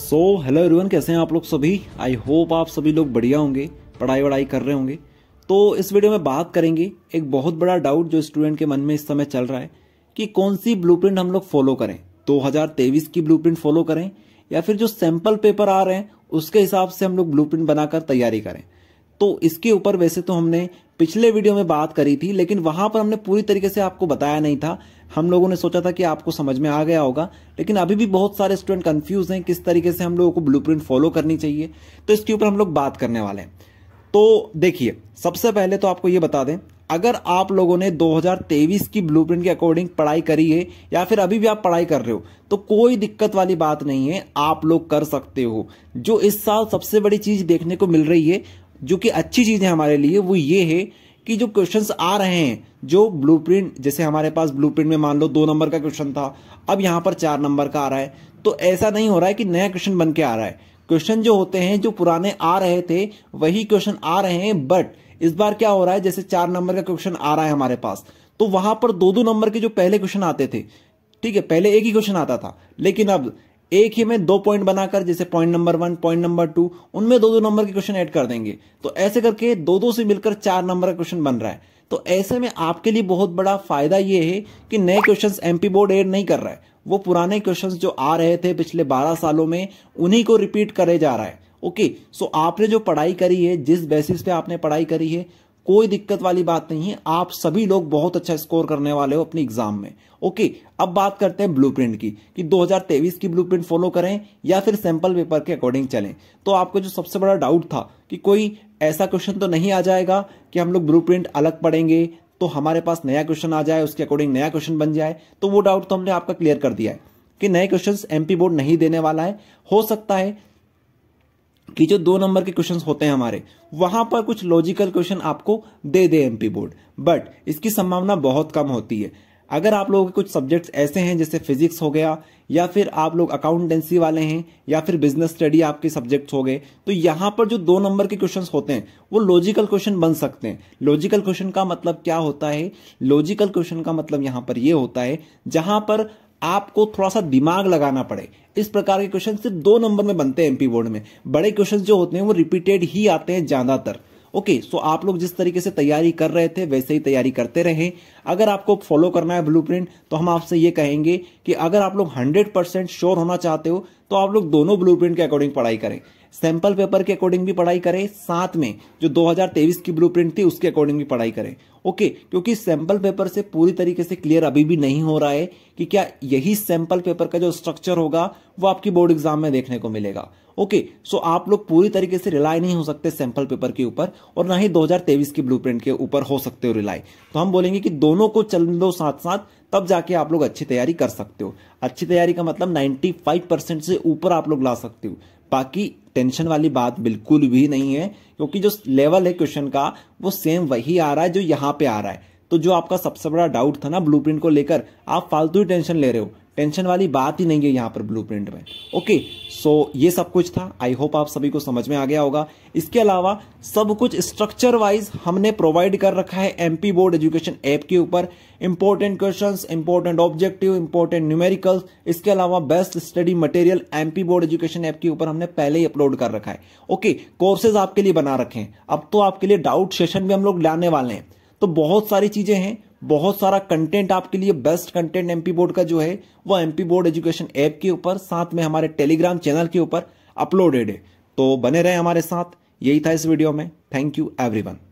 so hello everyone कैसे हैं आप लोग सभी आई होप आप सभी लोग बढ़िया होंगे पढ़ाई वढ़ाई कर रहे होंगे तो इस वीडियो में बात करेंगे एक बहुत बड़ा डाउट जो स्टूडेंट के मन में इस समय चल रहा है कि कौन सी ब्लूप्रिंट हम लोग फॉलो करें 2023 की ब्लूप्रिंट फॉलो करें या फिर जो सैंपल पेपर आ रहे हैं उसके हिसाब से हम लोग ब्लू बनाकर तैयारी करें तो इसके ऊपर वैसे तो हमने पिछले वीडियो में बात करी थी लेकिन वहां पर हमने पूरी तरीके से आपको बताया नहीं था हम लोगों ने सोचा था कि आपको समझ में आ गया होगा लेकिन अभी भी बहुत सारे स्टूडेंट कंफ्यूज हैं किस तरीके से हम लोगों को ब्लूप्रिंट फॉलो करनी चाहिए तो इसके ऊपर हम लोग बात करने वाले हैं तो देखिए सबसे पहले तो आपको ये बता दें अगर आप लोगों ने 2023 की ब्लूप्रिंट के अकॉर्डिंग पढ़ाई करी है या फिर अभी भी आप पढ़ाई कर रहे हो तो कोई दिक्कत वाली बात नहीं है आप लोग कर सकते हो जो इस साल सबसे बड़ी चीज देखने को मिल रही है जो कि अच्छी चीज़ है हमारे लिए वो ये है कि जो क्वेश्चंस आ रहे हैं जो ब्लूप्रिंट जैसे हमारे पास ब्लूप्रिंट में मान लो दो नंबर का क्वेश्चन था अब यहाँ पर चार नंबर का आ रहा है तो ऐसा नहीं हो रहा है कि नया क्वेश्चन बन के आ रहा है क्वेश्चन जो होते हैं जो पुराने आ रहे थे वही क्वेश्चन आ रहे हैं बट इस बार क्या हो रहा है जैसे चार नंबर का क्वेश्चन आ रहा है हमारे पास तो वहां पर दो दो नंबर के जो पहले क्वेश्चन आते थे ठीक है पहले एक ही क्वेश्चन आता था लेकिन अब एक ही में दो पॉइंट बनाकर जैसे point number one point number two उनमें दो दो नंबर के क्वेश्चन ऐड कर देंगे तो ऐसे करके दो दो से मिलकर चार नंबर का क्वेश्चन बन रहा है तो ऐसे में आपके लिए बहुत बड़ा फायदा यह है कि नए क्वेश्चंस एमपी बोर्ड एड नहीं कर रहा है वो पुराने क्वेश्चंस जो आ रहे थे पिछले 12 सालों में उन्हीं को रिपीट करे जा रहा है ओके सो आपने जो पढ़ाई करी है जिस बेसिस पे आपने पढ़ाई करी है कोई दिक्कत वाली बात नहीं है आप सभी लोग बहुत अच्छा स्कोर करने वाले हो अपने एग्जाम में ओके अब बात करते हैं ब्लूप्रिंट की कि 2023 की ब्लूप्रिंट फॉलो करें या फिर सैंपल पेपर के अकॉर्डिंग चलें तो आपको जो सबसे बड़ा डाउट था कि कोई ऐसा क्वेश्चन तो नहीं आ जाएगा कि हम लोग ब्लू अलग पढ़ेंगे तो हमारे पास नया क्वेश्चन आ जाए उसके अकॉर्डिंग नया क्वेश्चन बन जाए तो वो डाउट तो हमने आपका क्लियर कर दिया है कि नए क्वेश्चन एमपी बोर्ड नहीं देने वाला है हो सकता है कि जो दो नंबर के क्वेश्चन होते हैं हमारे वहां पर कुछ लॉजिकल क्वेश्चन आपको दे दे एमपी बोर्ड बट इसकी संभावना बहुत कम होती है अगर आप लोगों के कुछ सब्जेक्ट्स ऐसे हैं जैसे फिजिक्स हो गया या फिर आप लोग अकाउंटेंसी वाले हैं या फिर बिजनेस स्टडी आपके सब्जेक्ट्स हो गए तो यहाँ पर जो दो नंबर के क्वेश्चंस होते हैं वो लॉजिकल क्वेश्चन बन सकते हैं लॉजिकल क्वेश्चन का मतलब क्या होता है लॉजिकल क्वेश्चन का मतलब यहाँ पर ये होता है जहाँ पर आपको थोड़ा सा दिमाग लगाना पड़े इस प्रकार के क्वेश्चन सिर्फ दो नंबर में बनते हैं एमपी बोर्ड में बड़े क्वेश्चन जो होते हैं वो रिपीटेड ही आते हैं ज्यादातर ओके सो आप लोग जिस तरीके से तैयारी कर रहे थे वैसे ही तैयारी करते रहें अगर आपको फॉलो करना है ब्लूप्रिंट तो हम आपसे ये कहेंगे कि अगर आप लोग 100 परसेंट श्योर होना चाहते हो तो आप लोग दोनों ब्लूप्रिंट के अकॉर्डिंग पढ़ाई करें सैंपल पेपर के अकॉर्डिंग भी पढ़ाई करें साथ में जो 2023 की ब्लूप्रिंट थी उसके अकॉर्डिंग भी पढ़ाई करें ओके क्योंकि सैंपल पेपर से पूरी तरीके से क्लियर अभी भी नहीं हो रहा है कि क्या यही सैंपल पेपर का जो स्ट्रक्चर होगा वो आपकी बोर्ड एग्जाम में देखने को मिलेगा ओके सो आप लोग पूरी तरीके से रिलाई नहीं हो सकते सैंपल पेपर के ऊपर और ना ही दो की ब्लू के ऊपर हो सकते हो रिलाई तो हम बोलेंगे कि दोनों को चल दो साथ साथ तब जाके आप लोग अच्छी तैयारी कर सकते हो अच्छी तैयारी का मतलब 95 परसेंट से ऊपर आप लोग ला सकते हो बाकी टेंशन वाली बात बिल्कुल भी नहीं है क्योंकि जो लेवल है क्वेश्चन का वो सेम वही आ रहा है जो यहाँ पे आ रहा है तो जो आपका सबसे बड़ा डाउट था ना ब्लूप्रिंट को लेकर आप फालतू ही टेंशन ले रहे हो टेंशन वाली बात ही नहीं है यहाँ पर ब्लू में ओके सो so, ये सब कुछ था आई होप आप सभी को समझ में आ गया होगा इसके अलावा सब कुछ स्ट्रक्चर वाइज हमने प्रोवाइड कर रखा है एमपी बोर्ड एजुकेशन ऐप के ऊपर important question important objective important numericals इसके अलावा best study material MP board education app के ऊपर हमने पहले ही अपलोड कर रखा है ओके कोर्सेज आपके लिए बना रखे हैं अब तो आपके लिए डाउट सेशन भी हम लोग लाने वाले हैं तो बहुत सारी चीजें हैं बहुत सारा कंटेंट आपके लिए बेस्ट कंटेंट एमपी बोर्ड का जो है वह एमपी बोर्ड एजुकेशन ऐप के ऊपर साथ में हमारे टेलीग्राम चैनल के ऊपर अपलोडेड है तो बने रहे हमारे साथ यही था इस वीडियो में थैंक यू एवरीवन